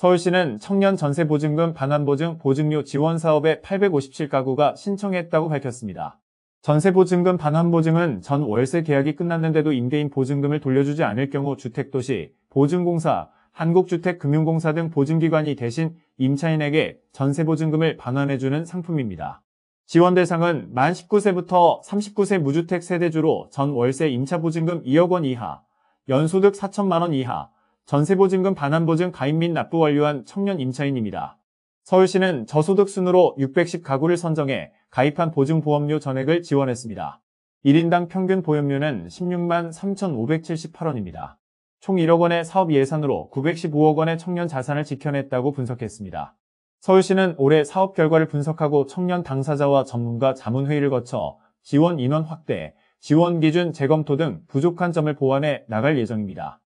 서울시는 청년 전세보증금 반환보증 보증료 지원 사업에 857가구가 신청했다고 밝혔습니다. 전세보증금 반환보증은 전 월세 계약이 끝났는데도 임대인 보증금을 돌려주지 않을 경우 주택도시, 보증공사, 한국주택금융공사 등 보증기관이 대신 임차인에게 전세보증금을 반환해주는 상품입니다. 지원 대상은 만 19세부터 39세 무주택 세대주로 전 월세 임차보증금 2억 원 이하, 연소득 4천만 원 이하, 전세보증금 반환보증 가입 및 납부 완료한 청년 임차인입니다. 서울시는 저소득 순으로 610가구를 선정해 가입한 보증보험료 전액을 지원했습니다. 1인당 평균 보험료는 16만 3,578원입니다. 총 1억 원의 사업 예산으로 915억 원의 청년 자산을 지켜냈다고 분석했습니다. 서울시는 올해 사업 결과를 분석하고 청년 당사자와 전문가 자문회의를 거쳐 지원 인원 확대, 지원 기준 재검토 등 부족한 점을 보완해 나갈 예정입니다.